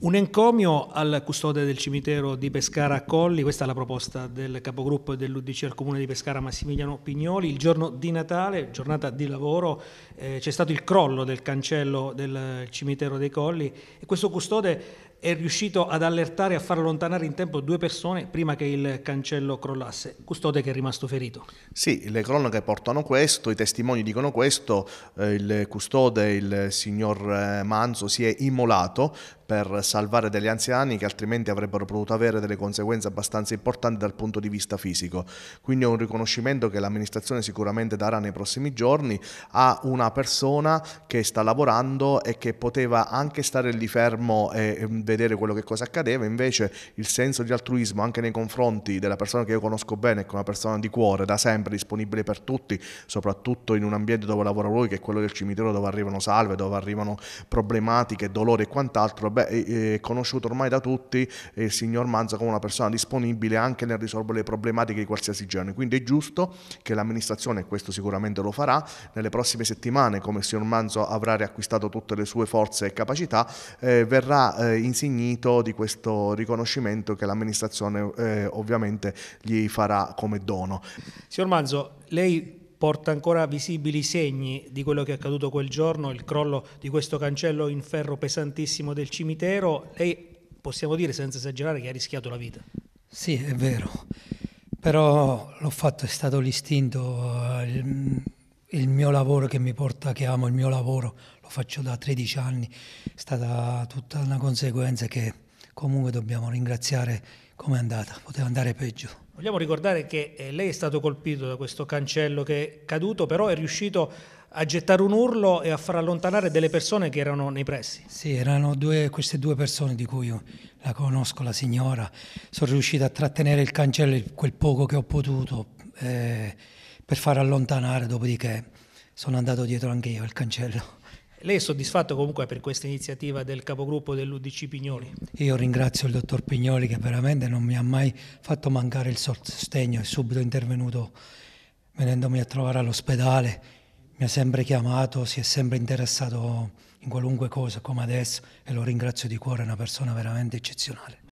Un encomio al custode del cimitero di Pescara Colli, questa è la proposta del capogruppo dell'Udc al comune di Pescara Massimiliano Pignoli. Il giorno di Natale, giornata di lavoro, eh, c'è stato il crollo del cancello del cimitero dei Colli e questo custode è riuscito ad allertare e a far allontanare in tempo due persone prima che il cancello crollasse. Custode che è rimasto ferito. Sì, le cronache portano questo, i testimoni dicono questo, eh, il custode, il signor eh, Manzo, si è immolato per salvare degli anziani che altrimenti avrebbero potuto avere delle conseguenze abbastanza importanti dal punto di vista fisico. Quindi è un riconoscimento che l'amministrazione sicuramente darà nei prossimi giorni a una persona che sta lavorando e che poteva anche stare lì fermo e mm, vedere quello che cosa accadeva, invece il senso di altruismo anche nei confronti della persona che io conosco bene, che è una persona di cuore, da sempre disponibile per tutti, soprattutto in un ambiente dove lavora lui, che è quello del cimitero dove arrivano salve, dove arrivano problematiche, dolori e quant'altro, beh, è conosciuto ormai da tutti il signor Manza come una persona disponibile anche nel risolvere le problematiche di qualsiasi genere, quindi è giusto che l'amministrazione, e questo sicuramente lo farà, nelle prossime settimane, come il signor Manzo avrà riacquistato tutte le sue forze e capacità, eh, verrà eh, in insignito di questo riconoscimento che l'amministrazione eh, ovviamente gli farà come dono. Signor Manzo, lei porta ancora visibili segni di quello che è accaduto quel giorno, il crollo di questo cancello in ferro pesantissimo del cimitero. Lei possiamo dire senza esagerare che ha rischiato la vita. Sì, è vero, però l'ho fatto, è stato l'istinto. Il il mio lavoro che mi porta, che amo il mio lavoro, lo faccio da 13 anni, è stata tutta una conseguenza che comunque dobbiamo ringraziare come è andata, poteva andare peggio. Vogliamo ricordare che eh, lei è stato colpito da questo cancello che è caduto, però è riuscito a gettare un urlo e a far allontanare delle persone che erano nei pressi. Sì, erano due, queste due persone di cui io la conosco, la signora. Sono riuscito a trattenere il cancello quel poco che ho potuto. Eh, per far allontanare, dopodiché sono andato dietro anche io al cancello. Lei è soddisfatto comunque per questa iniziativa del capogruppo dell'UDC Pignoli? Io ringrazio il dottor Pignoli che veramente non mi ha mai fatto mancare il sostegno, è subito intervenuto venendomi a trovare all'ospedale, mi ha sempre chiamato, si è sempre interessato in qualunque cosa come adesso e lo ringrazio di cuore, è una persona veramente eccezionale.